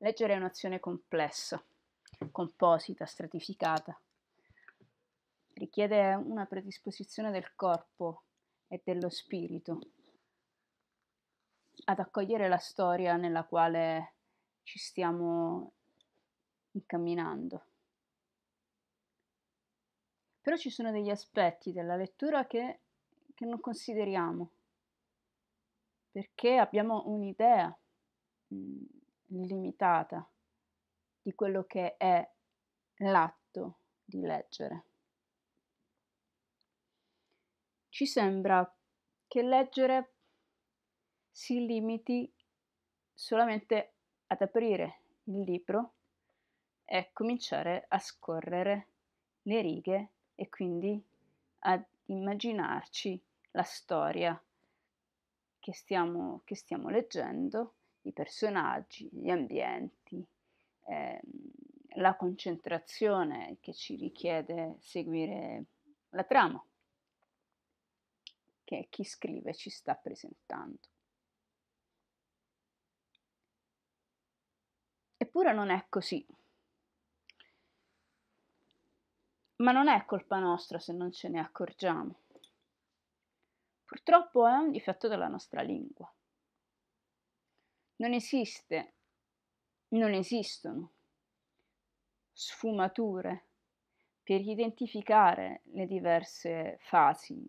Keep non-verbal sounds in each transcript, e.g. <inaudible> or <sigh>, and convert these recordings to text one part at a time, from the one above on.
Leggere è un'azione complessa, composita, stratificata. Richiede una predisposizione del corpo e dello spirito ad accogliere la storia nella quale ci stiamo incamminando. Però ci sono degli aspetti della lettura che, che non consideriamo, perché abbiamo un'idea mm, limitata di quello che è l'atto di leggere. Ci sembra che leggere si limiti solamente ad aprire il libro e cominciare a scorrere le righe e quindi ad immaginarci la storia che stiamo, che stiamo leggendo i personaggi, gli ambienti, eh, la concentrazione che ci richiede seguire la trama che chi scrive ci sta presentando. Eppure non è così. Ma non è colpa nostra se non ce ne accorgiamo. Purtroppo è un difetto della nostra lingua. Non esiste, non esistono sfumature per identificare le diverse fasi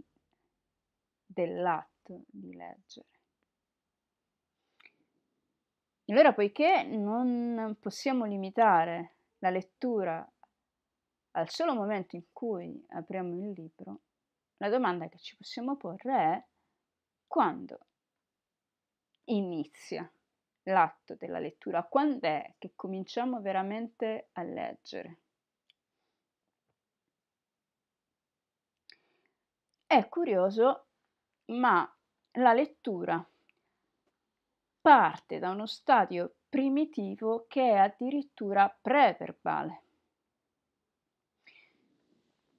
dell'atto di leggere. Allora, poiché non possiamo limitare la lettura al solo momento in cui apriamo il libro, la domanda che ci possiamo porre è quando inizia l'atto della lettura, quando è che cominciamo veramente a leggere? È curioso, ma la lettura parte da uno stadio primitivo che è addirittura preverbale.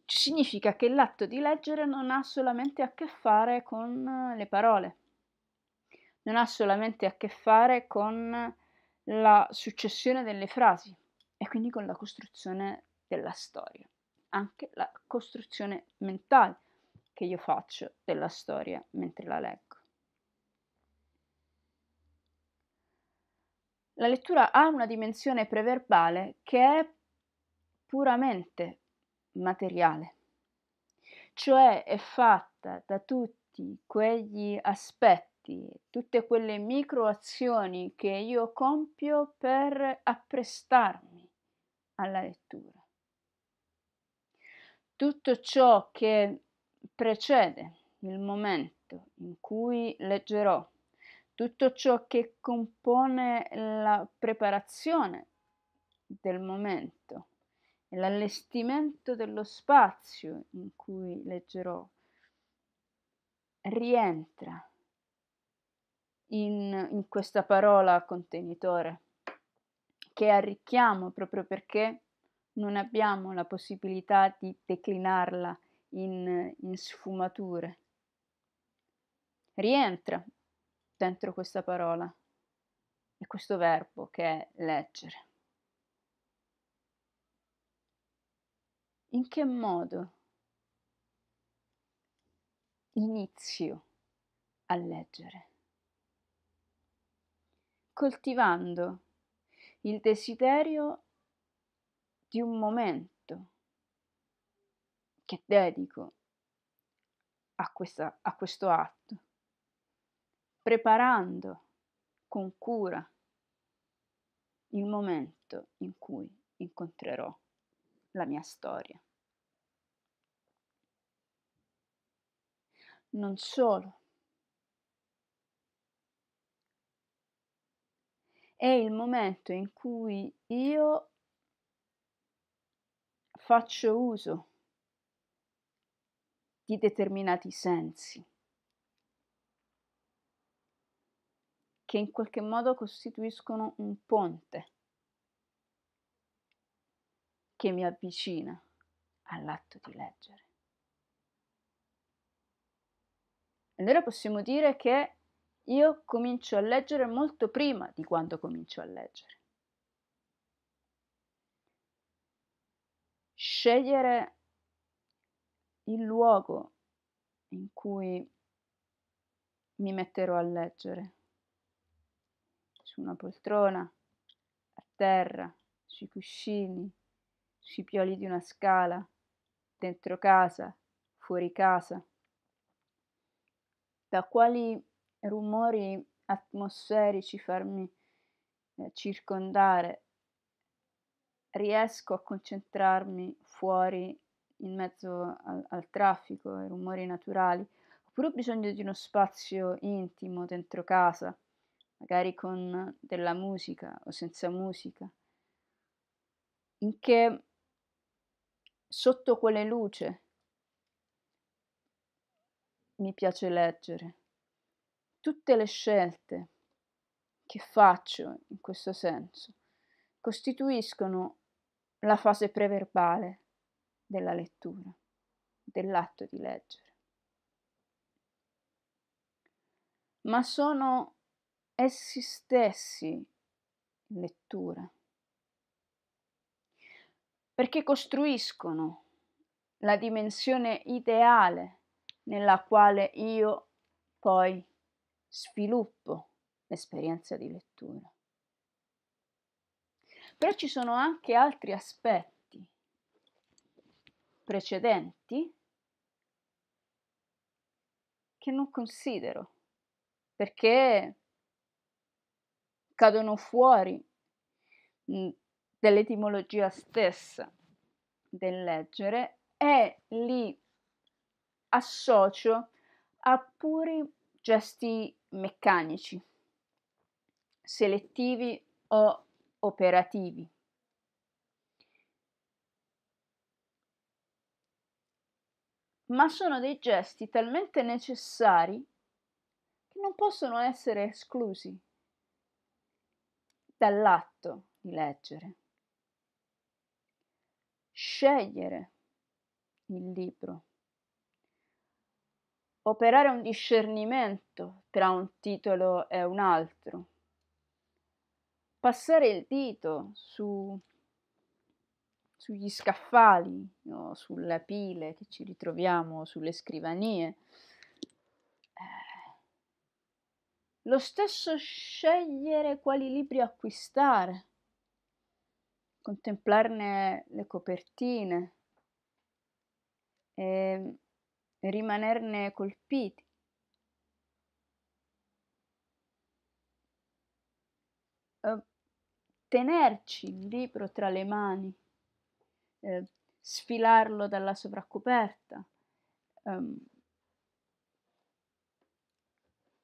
Significa che l'atto di leggere non ha solamente a che fare con eh, le parole, non ha solamente a che fare con la successione delle frasi e quindi con la costruzione della storia, anche la costruzione mentale che io faccio della storia mentre la leggo. La lettura ha una dimensione preverbale che è puramente materiale, cioè è fatta da tutti quegli aspetti atti, tutte quelle microazioni che io compio per apprestarmi alla lettura. Tutto ciò che precede il momento in cui leggerò, tutto ciò che compone la preparazione del momento, l'allestimento dello spazio in cui leggerò, rientra in, in questa parola contenitore, che arricchiamo proprio perché non abbiamo la possibilità di declinarla in, in sfumature. Rientra dentro questa parola e questo verbo che è leggere. In che modo inizio a leggere? coltivando il desiderio di un momento che dedico a, questa, a questo atto, preparando con cura il momento in cui incontrerò la mia storia. Non solo, è il momento in cui io faccio uso di determinati sensi che in qualche modo costituiscono un ponte che mi avvicina all'atto di leggere. Allora possiamo dire che io comincio a leggere molto prima di quando comincio a leggere. Scegliere il luogo in cui mi metterò a leggere. Su una poltrona, a terra, sui cuscini, sui pioli di una scala, dentro casa, fuori casa. Da quali rumori atmosferici farmi eh, circondare, riesco a concentrarmi fuori in mezzo al, al traffico, ai rumori naturali, oppure ho bisogno di uno spazio intimo dentro casa, magari con della musica o senza musica, in che sotto quale luce mi piace leggere. Tutte le scelte che faccio in questo senso costituiscono la fase preverbale della lettura, dell'atto di leggere. Ma sono essi stessi lettura, perché costruiscono la dimensione ideale nella quale io poi sviluppo l'esperienza di lettura. Però ci sono anche altri aspetti precedenti che non considero perché cadono fuori dell'etimologia stessa del leggere e li associo a puri gesti meccanici, selettivi o operativi. Ma sono dei gesti talmente necessari che non possono essere esclusi dall'atto di leggere. Scegliere il libro operare un discernimento tra un titolo e un altro, passare il dito su, sugli scaffali, no? sulla pile che ci ritroviamo, sulle scrivanie. Eh, lo stesso scegliere quali libri acquistare, contemplarne le copertine. E ehm, rimanerne colpiti. Ehm, tenerci il libro tra le mani, eh, sfilarlo dalla sovraccoperta, ehm,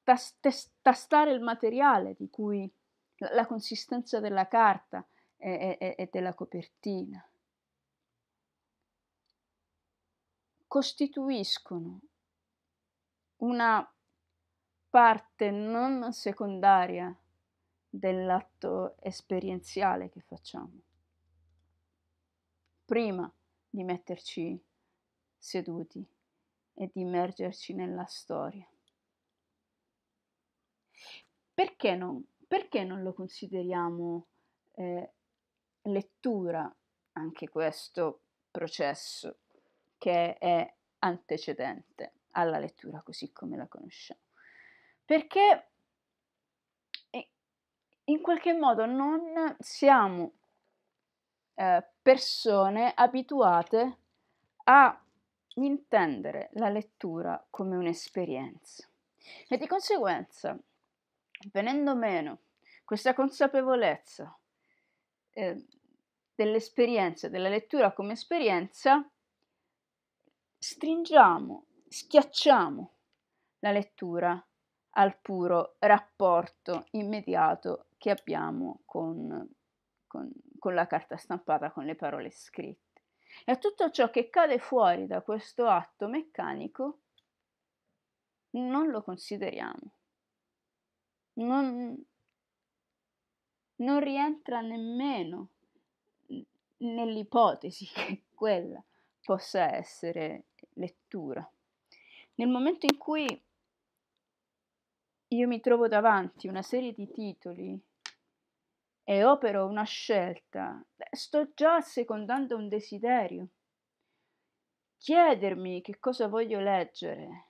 tastare il materiale di cui la, la consistenza della carta e, e, e della copertina. costituiscono una parte non secondaria dell'atto esperienziale che facciamo. Prima di metterci seduti e di immergerci nella storia. Perché non, perché non lo consideriamo eh, lettura anche questo processo? che è antecedente alla lettura così come la conosciamo. Perché eh, in qualche modo non siamo eh, persone abituate a intendere la lettura come un'esperienza e di conseguenza venendo meno questa consapevolezza eh, dell'esperienza, della lettura come esperienza, stringiamo, schiacciamo la lettura al puro rapporto immediato che abbiamo con, con, con la carta stampata, con le parole scritte. E a tutto ciò che cade fuori da questo atto meccanico non lo consideriamo. Non, non rientra nemmeno nell'ipotesi <laughs> che quella possa essere lettura. Nel momento in cui io mi trovo davanti una serie di titoli e opero una scelta, sto già secondando un desiderio. Chiedermi che cosa voglio leggere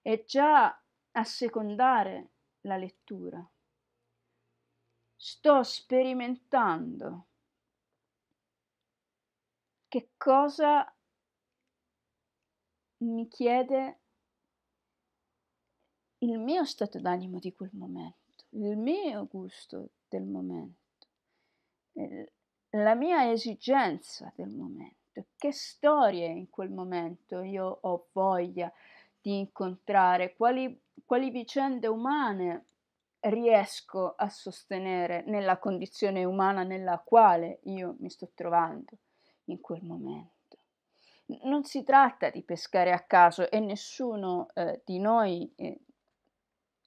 è già assecondare la lettura. Sto sperimentando che cosa mi chiede il mio stato d'animo di quel momento, il mio gusto del momento, la mia esigenza del momento, che storie in quel momento io ho voglia di incontrare, quali, quali vicende umane riesco a sostenere nella condizione umana nella quale io mi sto trovando in quel momento non si tratta di pescare a caso e nessuno eh, di noi eh,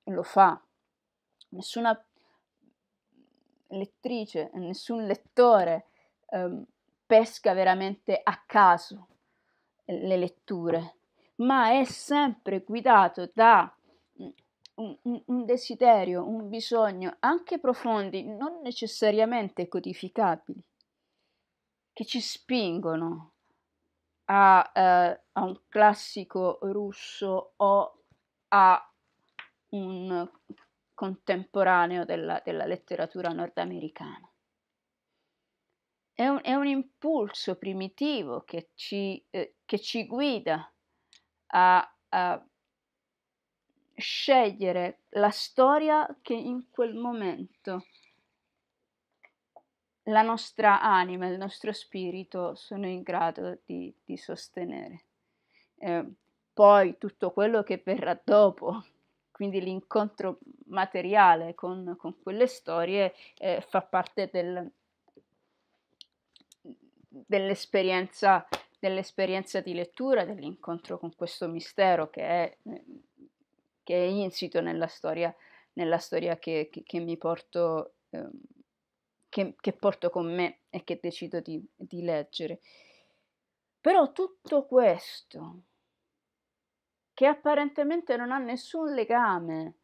lo fa. Nessuna lettrice, nessun lettore eh, pesca veramente a caso eh, le letture, ma è sempre guidato da mm, un, un, desiderio, un bisogno, anche profondi, non necessariamente codificabili, che ci spingono a, eh, a un classico russo o a un contemporaneo della, della letteratura nordamericana. È un, è un, impulso primitivo che ci, eh, che ci guida a, a scegliere la storia che in quel momento la nostra anima, il nostro spirito sono in grado di, di sostenere. Eh, poi tutto quello che verrà dopo, quindi l'incontro materiale con, con quelle storie eh, fa parte del, dell'esperienza, dell'esperienza, di lettura, dell'incontro con questo mistero che è, che è insito nella storia, nella storia che, che, che mi porto. Eh, che, che porto con me e che decido di, di leggere. Però tutto questo, che apparentemente non ha nessun legame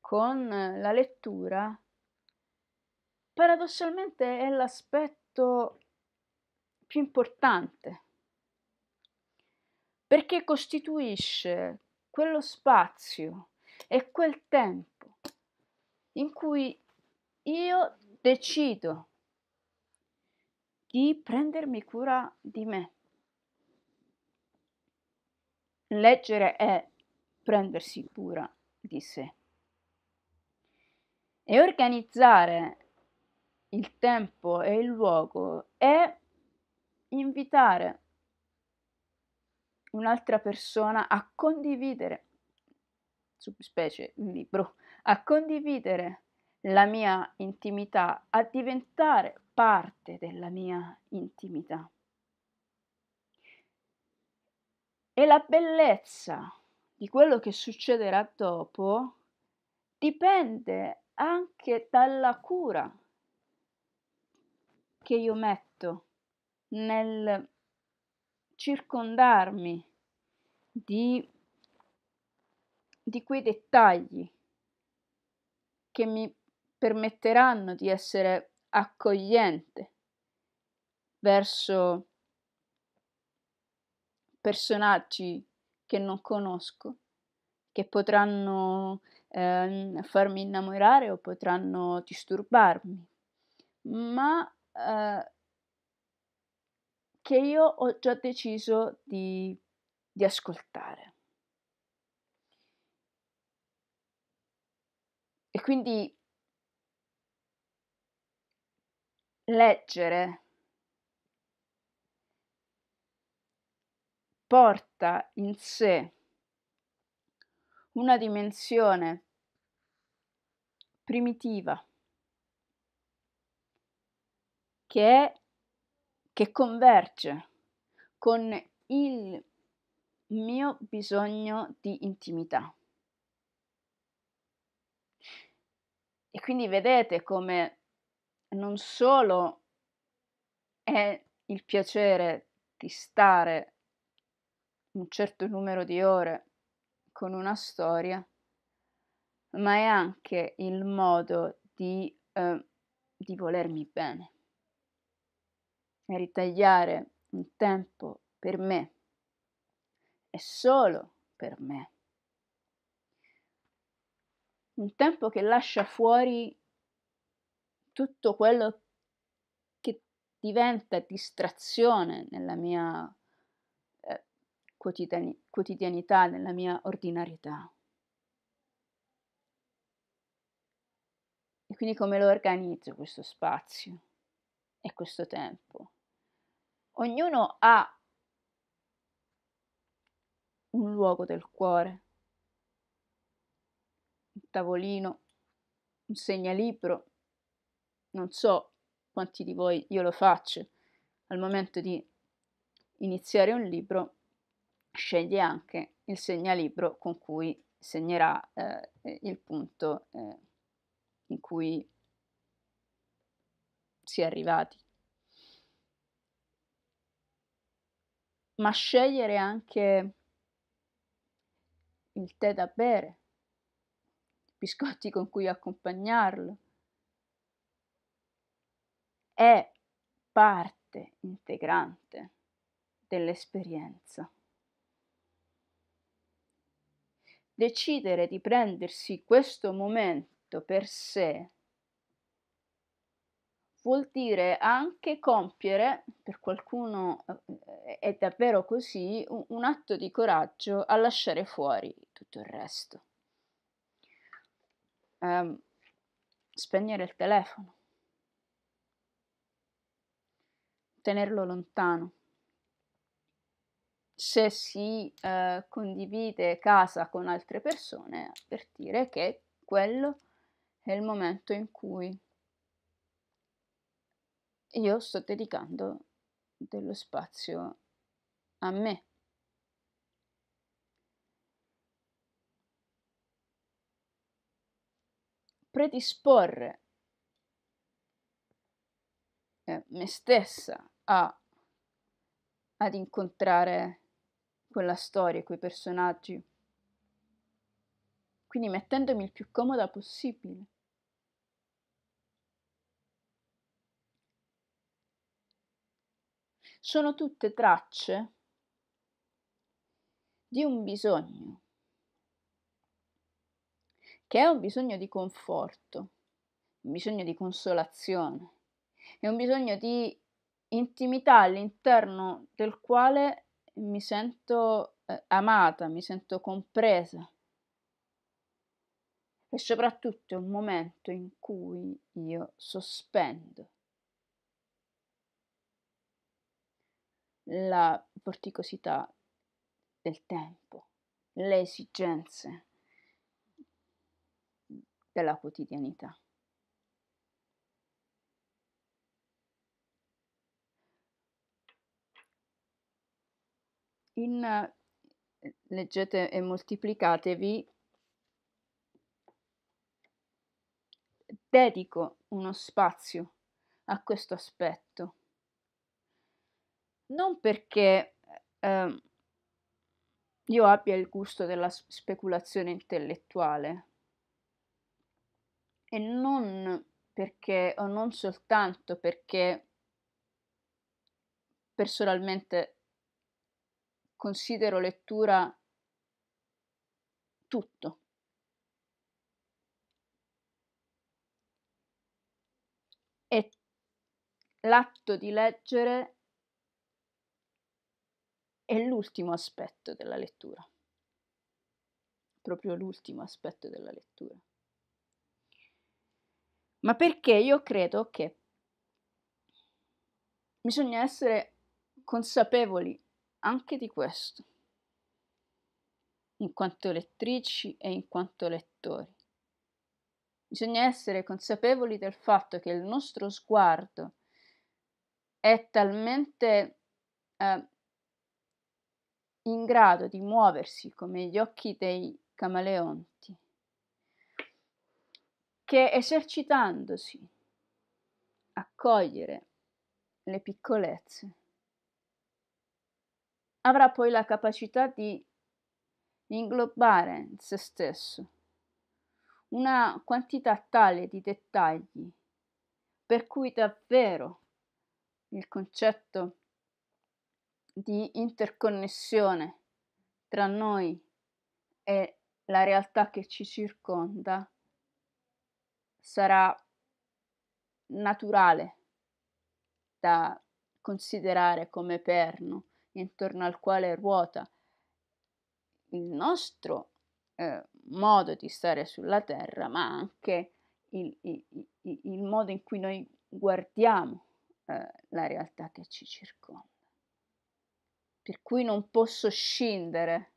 con eh, la lettura, paradossalmente è l'aspetto più importante, perché costituisce quello spazio e quel tempo in cui io decido di prendermi cura di me. Leggere è prendersi cura di sé. E organizzare il tempo e il luogo è invitare un'altra persona a condividere, subspecie un libro, a condividere la mia intimità, a diventare parte della mia intimità. E la bellezza di quello che succederà dopo dipende anche dalla cura che io metto nel circondarmi di, di quei dettagli che mi permetteranno di essere accogliente verso personaggi che non conosco, che potranno eh, farmi innamorare o potranno disturbarmi, ma eh, che io ho già deciso di, di ascoltare. E quindi Leggere. Porta in sé una dimensione primitiva che, è, che converge con il mio bisogno di intimità. E quindi vedete come non solo è il piacere di stare un certo numero di ore con una storia, ma è anche il modo di, eh, di volermi bene, e ritagliare un tempo per me e solo per me. Un tempo che lascia fuori tutto quello che diventa distrazione nella mia eh, quotidianità, nella mia ordinarietà. E quindi come lo organizzo questo spazio e questo tempo? Ognuno ha un luogo del cuore, un tavolino, un segnalibro non so quanti di voi io lo faccio, al momento di iniziare un libro sceglie anche il segnalibro con cui segnerà eh, il punto eh, in cui si è arrivati. Ma scegliere anche il tè da bere, i biscotti con cui accompagnarlo, è parte integrante dell'esperienza. Decidere di prendersi questo momento per sé vuol dire anche compiere, per qualcuno eh, è davvero così, un, atto di coraggio a lasciare fuori tutto il resto. Um, spegnere il telefono, tenerlo lontano. Se si eh, condivide casa con altre persone, avvertire che quello è il momento in cui io sto dedicando dello spazio a me. Predisporre eh, me stessa a, ad incontrare quella storia, quei personaggi. Quindi mettendomi il più comoda possibile. Sono tutte tracce di un bisogno, che è un bisogno di conforto, un bisogno di consolazione, è un bisogno di intimità all'interno del quale mi sento eh, amata, mi sento compresa. E soprattutto è un momento in cui io sospendo la vorticosità del tempo, le esigenze della quotidianità. in eh, leggete e moltiplicatevi dedico uno spazio a questo aspetto non perché eh, ehm, io abbia il gusto della speculazione intellettuale e non perché o non soltanto perché personalmente considero lettura tutto. E l'atto di leggere è l'ultimo aspetto della lettura, proprio l'ultimo aspetto della lettura. Ma perché io credo che bisogna essere consapevoli anche di questo, in quanto lettrici e in quanto lettori. Bisogna essere consapevoli del fatto che il nostro sguardo è talmente eh, in grado di muoversi come gli occhi dei camaleonti, che esercitandosi a cogliere le piccolezze avrà poi la capacità di inglobare in se stesso una quantità tale di dettagli per cui davvero il concetto di interconnessione tra noi e la realtà che ci circonda sarà naturale da considerare come perno intorno al quale ruota il nostro eh, modo di stare sulla terra, ma anche il, il, il modo in cui noi guardiamo eh, la realtà che ci circonda. Per cui non posso scindere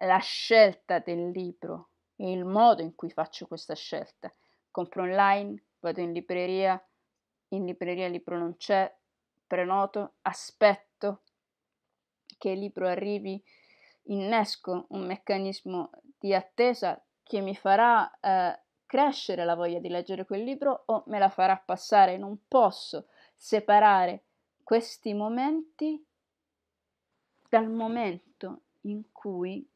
la scelta del libro e il modo in cui faccio questa scelta. Compro online, vado in libreria, in libreria il libro non c'è, prenoto, aspetto che il libro arrivi, innesco un meccanismo di attesa che mi farà eh, crescere la voglia di leggere quel libro o me la farà passare. Non posso separare questi momenti dal momento in cui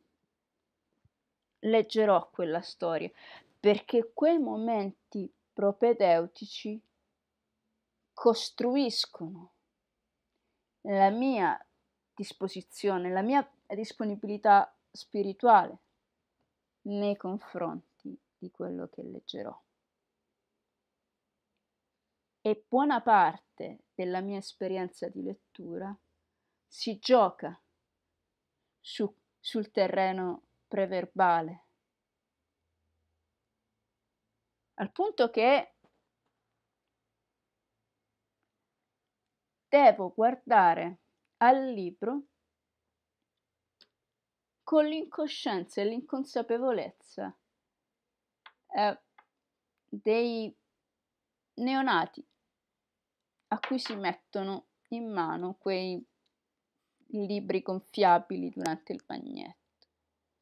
leggerò quella storia, perché quei momenti propedeutici costruiscono la mia disposizione, la mia disponibilità spirituale nei confronti di quello che leggerò. E buona parte della mia esperienza di lettura si gioca su, sul terreno preverbale, al punto che devo guardare al libro con l'incoscienza e l'inconsapevolezza eh, dei neonati a cui si mettono in mano quei libri gonfiabili durante il bagnetto.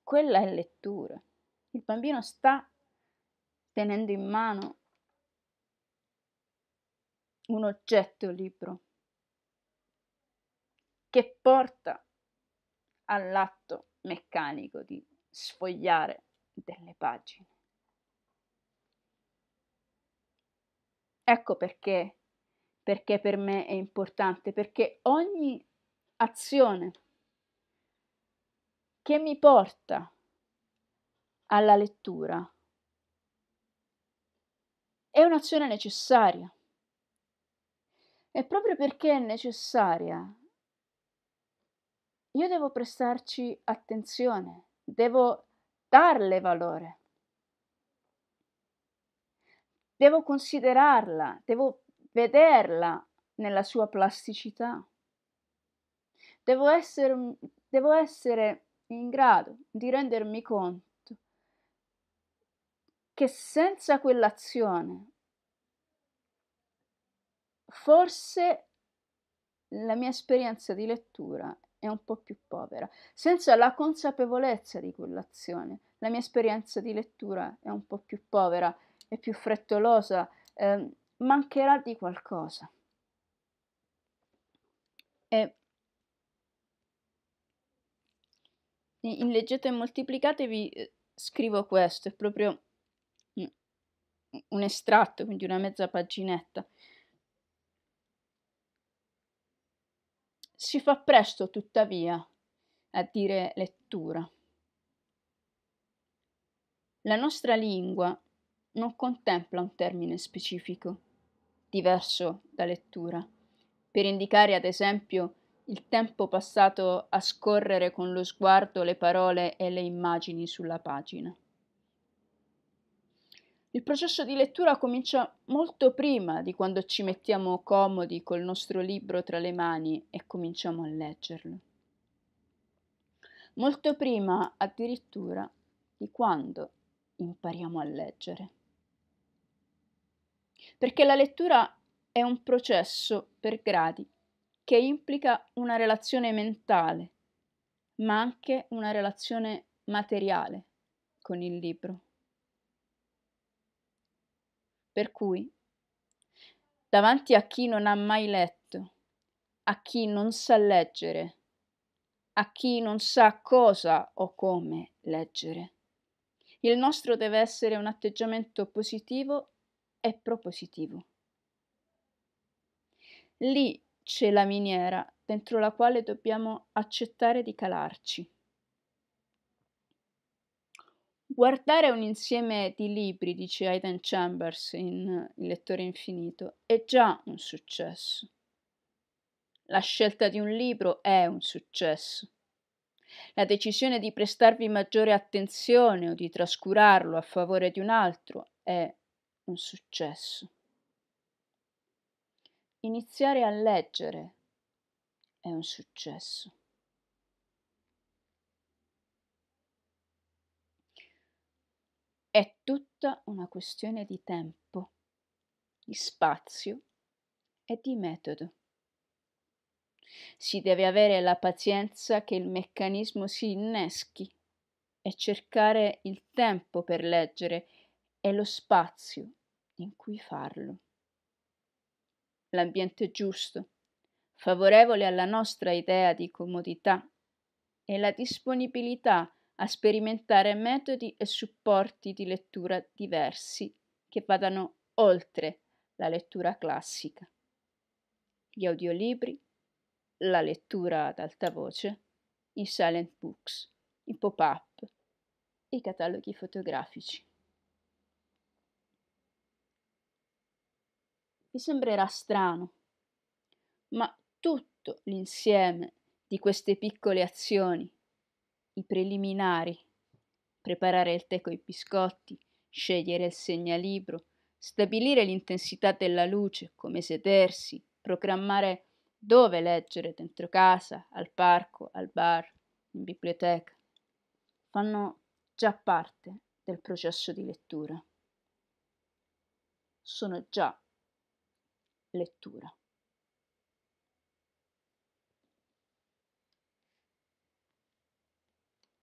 Quella è lettura. Il bambino sta tenendo in mano un oggetto libro che porta all'atto meccanico di sfogliare delle pagine. Ecco perché, perché per me è importante, perché ogni azione che mi porta alla lettura è un'azione necessaria. E proprio perché è necessaria, io devo prestarci attenzione, devo darle valore, devo considerarla, devo vederla nella sua plasticità. Devo essere, devo essere in grado di rendermi conto che senza quell'azione forse la mia esperienza di lettura e un po' più povera, senza la consapevolezza di quell'azione. La mia esperienza di lettura è un po' più povera e più frettolosa, eh, mancherà di qualcosa. E in leggete e moltiplicatevi eh, scrivo questo, è proprio un estratto, quindi una mezza paginetta. Si fa presto, tuttavia, a dire lettura. La nostra lingua non contempla un termine specifico, diverso da lettura, per indicare ad esempio il tempo passato a scorrere con lo sguardo le parole e le immagini sulla pagina. Il processo di lettura comincia molto prima di quando ci mettiamo comodi col nostro libro tra le mani e cominciamo a leggerlo. Molto prima addirittura di quando impariamo a leggere. Perché la lettura è un processo per gradi che implica una relazione mentale, ma anche una relazione materiale con il libro. Per cui, davanti a chi non ha mai letto, a chi non sa leggere, a chi non sa cosa o come leggere, il nostro deve essere un atteggiamento positivo e propositivo. Lì c'è la miniera dentro la quale dobbiamo accettare di calarci. Guardare un insieme di libri, dice Aidan Chambers in Il lettore infinito, è già un successo. La scelta di un libro è un successo. La decisione di prestarvi maggiore attenzione o di trascurarlo a favore di un altro è un successo. Iniziare a leggere è un successo. È tutta una questione di tempo, di spazio e di metodo. Si deve avere la pazienza che il meccanismo si inneschi e cercare il tempo per leggere e lo spazio in cui farlo. L'ambiente giusto, favorevole alla nostra idea di comodità e la disponibilità a sperimentare metodi e supporti di lettura diversi che vadano oltre la lettura classica. Gli audiolibri, la lettura ad alta voce, i silent books, i pop-up, i cataloghi fotografici. Vi sembrerà strano, ma tutto l'insieme di queste piccole azioni i preliminari, preparare il tè coi biscotti, scegliere il segnalibro, stabilire l'intensità della luce, come sedersi, programmare dove leggere dentro casa, al parco, al bar, in biblioteca. Fanno già parte del processo di lettura. Sono già lettura.